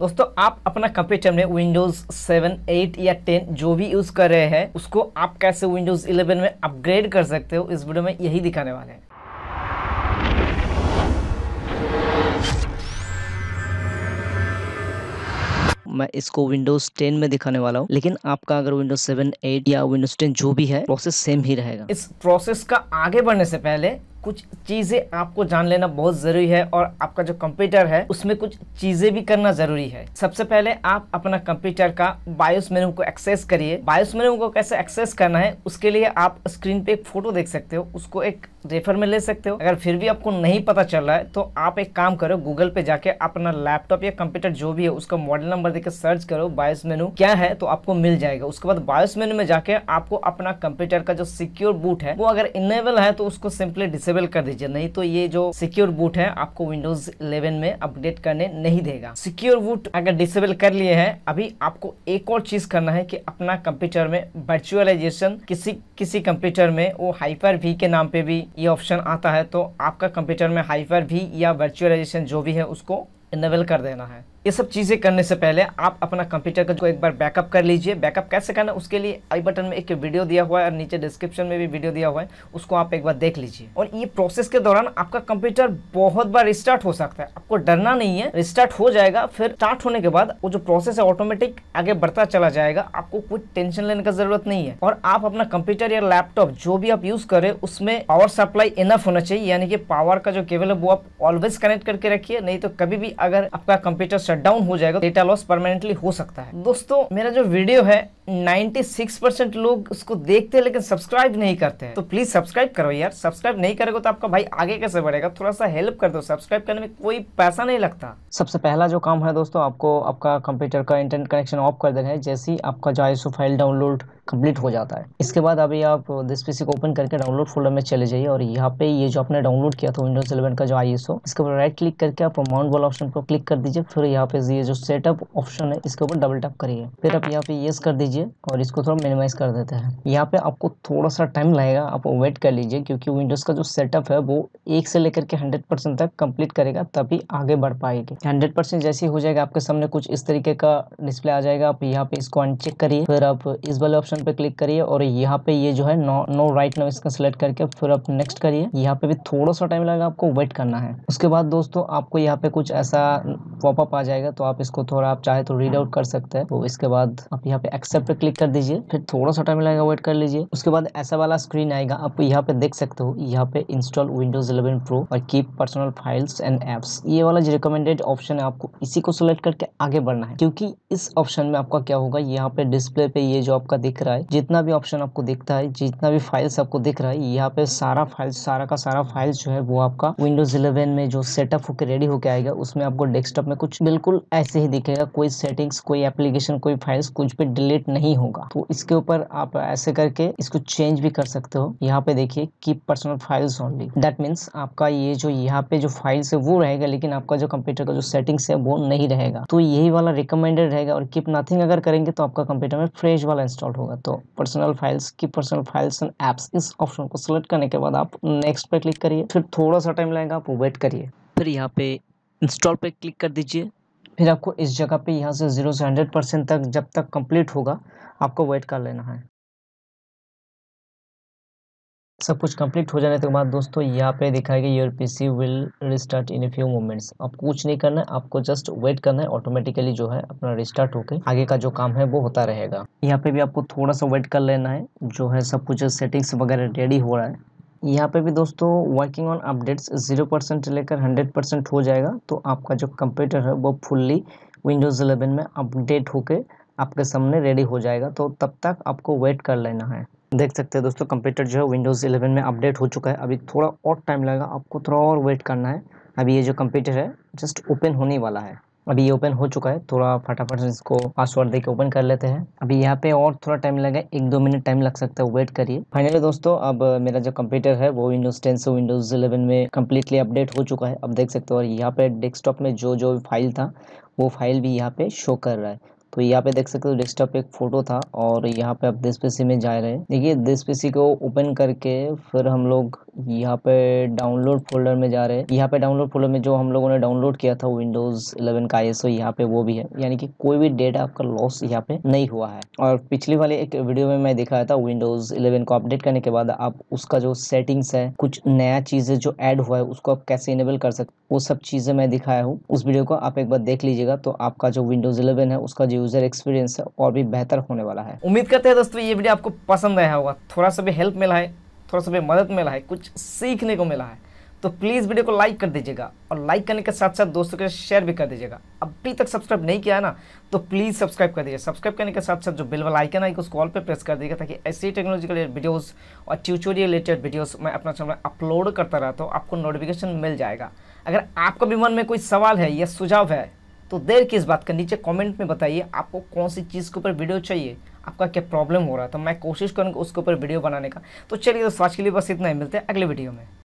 दोस्तों आप अपना कंप्यूटर में विंडोज 7, 8 या 10 जो भी यूज कर रहे हैं उसको आप कैसे विंडोज 11 में अपग्रेड कर सकते हो इस वीडियो में यही दिखाने वाले हैं मैं इसको विंडोज 10 में दिखाने वाला हूँ लेकिन आपका अगर विंडोज 7, 8 या विंडोज 10 जो भी है प्रोसेस सेम ही रहेगा इस प्रोसेस का आगे बढ़ने से पहले कुछ चीज़ें आपको जान लेना बहुत ज़रूरी है और आपका जो कंप्यूटर है उसमें कुछ चीज़ें भी करना ज़रूरी है सबसे पहले आप अपना कंप्यूटर का बायोस मेनू को एक्सेस करिए बायोस मेनू को कैसे एक्सेस करना है उसके लिए आप स्क्रीन पे एक फोटो देख सकते हो उसको एक रेफर में ले सकते हो अगर फिर भी आपको नहीं पता चल रहा है तो आप एक काम करो गूगल पे जाके अपना लैपटॉप या कंप्यूटर जो भी है उसका मॉडल नंबर देकर सर्च करो बायोस मेनू क्या है तो आपको मिल जाएगा उसके बाद बायोस मेनू में जाके आपको अपना कंप्यूटर का जो सिक्योर बूट है वो अगर इनेबल है तो उसको सिंपली डिसेबल डिसेबल कर दीजिए नहीं तो ये जो सिक्योर बूट है आपको विंडोज 11 में अपडेट करने नहीं देगा सिक्योर बूट अगर डिसेबल कर लिए है अभी आपको एक और चीज करना है कि अपना कंप्यूटर में वर्चुअलाइजेशन किसी किसी कंप्यूटर में वो हाइपर वी के नाम पे भी ये ऑप्शन आता है तो आपका कंप्यूटर में हाइपर वी या वर्चुअलाइजेशन जो भी है उसको इनेबल कर देना है ये सब चीज़ें करने से पहले आप अपना कंप्यूटर का एक बार बैकअप कर लीजिए बैकअप कैसे करना उसके लिए आई बटन में एक वीडियो दिया हुआ है और नीचे डिस्क्रिप्शन में भी वीडियो दिया हुआ है उसको आप एक बार देख लीजिए और ये प्रोसेस के दौरान आपका कंप्यूटर बहुत बार रिस्टार्ट हो सकता है आपको डरना नहीं है रिस्टार्ट हो जाएगा फिर स्टार्ट होने के बाद वो जो प्रोसेस है ऑटोमेटिक आगे बढ़ता चला जाएगा आपको कुछ टेंशन लेने का जरूरत नहीं है और आप अपना कंप्यूटर या लैपटॉप जो भी आप यूज करें उसमें पावर सप्लाई इनफ होना चाहिए यानी कि पावर का जो केबल है वो आप ऑलवेज कनेक्ट करके रखिए नहीं तो कभी भी अगर आपका कंप्यूटर शटडाउन हो जाएगा डेटा लॉस परमानेंटली हो सकता है दोस्तों मेरा जो वीडियो है 96 परसेंट लोग उसको देखते हैं लेकिन सब्सक्राइब नहीं करते हैं तो प्लीज सब्सक्राइब करो यार सब्सक्राइब नहीं करेगा तो आपका भाई आगे कैसे बढ़ेगा थोड़ा सा हेल्प कर दो सब्सक्राइब करने में कोई पैसा नहीं लगता सबसे पहला जो काम है दोस्तों आपको आपका कंप्यूटर का इंटरनेट कनेक्शन ऑफ कर देना है जैसे ही आपका जो आईसो फाइल डाउनलोड कंप्लीट हो जाता है इसके बाद अभी आप दिस पीसी को ओपन करके डाउनलोड फोल्डर में चले जाइए और यहाँ पे ये जो आपने डाउनलोड किया था विंडोज इलेवन का जो आई इसके ऊपर राइट क्लिक करके आप अमाउंट वाला ऑप्शन पर क्लिक कर दीजिए फिर यहाँ पे ये जो सेटअप ऑप्शन है इसके ऊपर डबल टैप करिए फिर आप यहाँ पे येस कर दीजिए लीजिए और इसको थोड़ा मिनिमाइज़ कर देते हैं यहाँ पे आपको थोड़ा सा टाइम लगेगा आप वेट कर लीजिए क्योंकि विंडोज़ का जो सेटअप है वो एक से लेकर के हंड्रेड परसेंट तक कंप्लीट करेगा तभी आगे बढ़ पाएगी हंड्रेड परसेंट जैसे हो जाएगा आपके सामने कुछ इस तरीके का डिस्प्ले आ जाएगा आप यहाँ पे इसको अनचेक करिए फिर आप इस वाले ऑप्शन पे क्लिक करिए और यहाँ पे ये जो है नो नो राइट नो इसका सिलेक्ट करके फिर आप नेक्स्ट करिए यहाँ पे भी थोड़ा सा टाइम लगेगा आपको वेट करना है उसके बाद दोस्तों आपको यहाँ पे कुछ ऐसा पॉपअप आ जाएगा तो आप इसको थोड़ा आप चाहे तो रीड आउट कर सकते हैं तो इसके बाद आप यहाँ पे एक्सेप्ट पे क्लिक कर दीजिए फिर थोड़ा सा टाइम लगेगा वेट कर लीजिए उसके बाद ऐसा वाला स्क्रीन आएगा आप यहाँ पे देख सकते हो यहाँ पे इंस्टॉल विंडोज इलेवन प्रो और keep personal files and apps ये वाला जो रिकमेंडेड ऑप्शन है आपको इसी को सिलेक्ट करके आगे बढ़ना है क्योंकि इस ऑप्शन में आपका क्या होगा यहाँ पे डिस्प्ले पे ये जो आपका दिख रहा है जितना भी ऑप्शन आपको दिखता है जितना भी फाइल्स आपको दिख रहा है यहाँ पे सारा फाइल्स सारा का सारा फाइल्स जो है वो आपका विंडोज इलेवन में जो सेटअप होकर रेडी होकर आएगा उसमें आपको डेस्कटॉप में कुछ बिल्कुल ऐसे ही दिखेगा कोई सेटिंग्स कोई एप्लीकेशन कोई फाइल्स कुछ भी डिलीट नहीं होगा तो इसके ऊपर आप ऐसे करके इसको चेंज भी कर सकते हो यहाँ पे देखिए keep personal files only that means आपका ये जो यहाँ पे जो फाइल्स है वो रहेगा लेकिन आपका जो कंप्यूटर का जो सेटिंग्स है वो नहीं रहेगा तो यही वाला रिकमेंडेड रहेगा और कीप नथिंग अगर करेंगे तो आपका कंप्यूटर में फ्रेश वाला इंस्टॉल होगा तो पर्सनल फाइल्स की पर्सनल फाइल्स एंड एप्स इस ऑप्शन को सिलेक्ट करने के बाद आप नेक्स्ट पे क्लिक करिए फिर थोड़ा सा टाइम लगेगा आप वेट करिए फिर यहाँ पे इंस्टॉल पे क्लिक कर दीजिए फिर आपको इस जगह पे यहाँ से ज़ीरो से हंड्रेड परसेंट तक जब तक कंप्लीट होगा आपको वेट कर लेना है सब कुछ कंप्लीट हो जाने के बाद दोस्तों यहाँ पे दिखाएगा your PC will restart in a few moments अब कुछ नहीं करना है आपको जस्ट वेट करना है ऑटोमेटिकली जो है अपना रिस्टार्ट होकर आगे का जो काम है वो होता रहेगा यहाँ पे भी आपको थोड़ा सा वेट कर लेना है जो है सब कुछ सेटिंग्स वगैरह रेडी हो रहा है यहाँ पे भी दोस्तों working on updates zero percent लेकर हंड्रेड परसेंट हो जाएगा तो आपका जो कंप्यूटर है वो फुल्ली विंडोज़ इलेवन में अपडेट होके आपके सामने रेडी हो जाएगा तो तब तक आपको वेट कर लेना है देख सकते हैं दोस्तों कंप्यूटर जो है विंडोज़ इलेवन में अपडेट हो चुका है अभी थोड़ा और टाइम लगेगा आपको थोड़ा और वेट करना है अभी ये जो कंप्यूटर है जस्ट ओपन होने वाला है अभी ये ओपन हो चुका है थोड़ा फटाफट से इसको पासवर्ड देके ओपन कर लेते हैं अभी यहाँ पे और थोड़ा टाइम लगेगा एक दो मिनट टाइम लग सकता है वेट करिए फाइनली दोस्तों अब मेरा जो कंप्यूटर है वो विंडोज टेन से विंडोज इलेवन में कम्प्लीटली अपडेट हो चुका है अब देख सकते हो और यहाँ पे डेस्कटॉप में जो जो फाइल था वो फाइल भी यहाँ पे शो कर रहा है तो यहाँ पे देख सकते हो डेस्कटॉप पे एक फोटो था और यहाँ पे आप दिस पीसी में जा रहे हैं देखिए दिस पीसी को ओपन करके फिर हम लोग यहाँ पे डाउनलोड फोल्डर में जा रहे हैं यहाँ पे डाउनलोड फोल्डर में जो हम लोगों ने डाउनलोड किया था विंडोज 11 का आई यहाँ पे वो भी है यानी कि कोई भी डेटा आपका लॉस यहाँ पे नहीं हुआ है और पिछली वाले एक वीडियो में मैं दिखाया था विंडोज इलेवन को अपडेट करने के बाद आप उसका जो सेटिंग्स है कुछ नया चीजें जो एड हुआ है उसको आप कैसे इनेबल कर सकते वो सब चीजें मैं दिखाया हूँ उस वीडियो को आप एक बार देख लीजिएगा तो आपका जो विंडोज इलेवन है उसका जो यूज़र एक्सपीरियंस है और भी बेहतर होने वाला है उम्मीद करते हैं दोस्तों ये वीडियो आपको पसंद आया होगा थोड़ा सा भी हेल्प मिला है थोड़ा सा भी मदद मिला है कुछ सीखने को मिला है तो प्लीज़ वीडियो को लाइक कर दीजिएगा और लाइक करने के साथ साथ दोस्तों के शेयर भी कर दीजिएगा अभी तक सब्सक्राइब नहीं किया है ना तो प्लीज़ सब्सक्राइब कर दीजिए सब्सक्राइब करने के साथ साथ जो बिल वाला आइकन है उसको ऑल पर प्रेस कर दीजिएगा ताकि ऐसी टेक्नोलॉजिकल वीडियोज़ और ट्यूटोरियल रिलेटेड वीडियोज़ मैं अपना चैनल अपलोड करता रहता हूँ आपको नोटिफिकेशन मिल जाएगा अगर आपका भी मन में कोई सवाल है या सुझाव है तो देर किस बात का नीचे कमेंट में बताइए आपको कौन सी चीज़ के ऊपर वीडियो चाहिए आपका क्या प्रॉब्लम हो रहा है तो मैं कोशिश करूँगा उसके ऊपर वीडियो बनाने का तो चलिए दोस्तों आज के लिए बस इतना ही मिलते हैं अगले वीडियो में